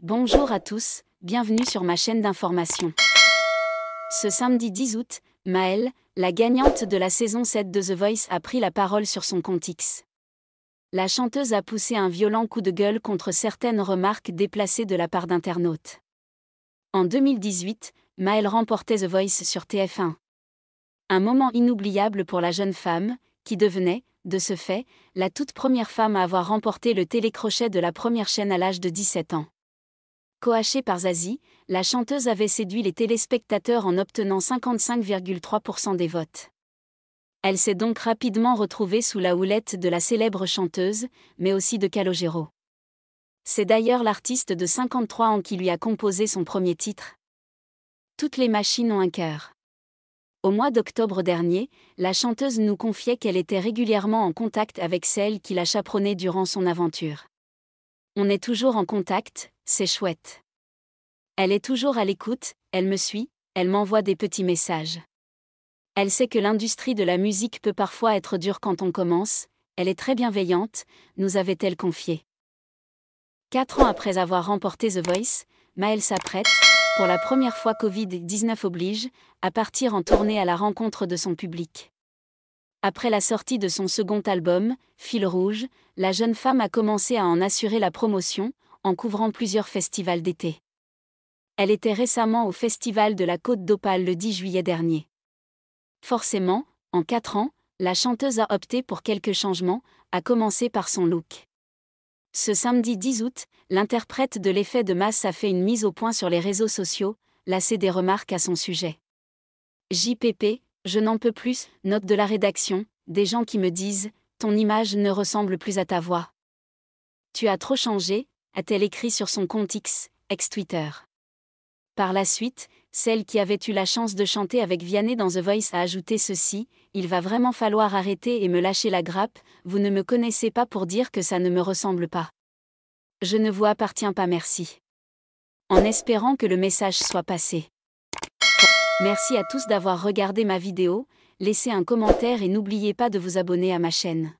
Bonjour à tous, bienvenue sur ma chaîne d'information. Ce samedi 10 août, Maëlle, la gagnante de la saison 7 de The Voice a pris la parole sur son compte X. La chanteuse a poussé un violent coup de gueule contre certaines remarques déplacées de la part d'internautes. En 2018, Maëlle remportait The Voice sur TF1. Un moment inoubliable pour la jeune femme, qui devenait, de ce fait, la toute première femme à avoir remporté le télécrochet de la première chaîne à l'âge de 17 ans. Coachée par Zazie, la chanteuse avait séduit les téléspectateurs en obtenant 55,3% des votes. Elle s'est donc rapidement retrouvée sous la houlette de la célèbre chanteuse, mais aussi de Calogero. C'est d'ailleurs l'artiste de 53 ans qui lui a composé son premier titre. Toutes les machines ont un cœur. Au mois d'octobre dernier, la chanteuse nous confiait qu'elle était régulièrement en contact avec celle qui la chaperonnée durant son aventure. On est toujours en contact, c'est chouette. Elle est toujours à l'écoute, elle me suit, elle m'envoie des petits messages. Elle sait que l'industrie de la musique peut parfois être dure quand on commence, elle est très bienveillante, nous avait-elle confié. Quatre ans après avoir remporté The Voice, Maëlle s'apprête, pour la première fois Covid-19 oblige, à partir en tournée à la rencontre de son public. Après la sortie de son second album, Fil Rouge, la jeune femme a commencé à en assurer la promotion, en couvrant plusieurs festivals d'été. Elle était récemment au Festival de la Côte d'Opale le 10 juillet dernier. Forcément, en quatre ans, la chanteuse a opté pour quelques changements, à commencer par son look. Ce samedi 10 août, l'interprète de l'effet de masse a fait une mise au point sur les réseaux sociaux, lassé des remarques à son sujet. JPP, je n'en peux plus, note de la rédaction, des gens qui me disent Ton image ne ressemble plus à ta voix. Tu as trop changé, a-t-elle écrit sur son compte X, ex-Twitter. Par la suite, celle qui avait eu la chance de chanter avec Vianney dans The Voice a ajouté ceci, Il va vraiment falloir arrêter et me lâcher la grappe, vous ne me connaissez pas pour dire que ça ne me ressemble pas. Je ne vous appartiens pas merci. En espérant que le message soit passé. Merci à tous d'avoir regardé ma vidéo, laissez un commentaire et n'oubliez pas de vous abonner à ma chaîne.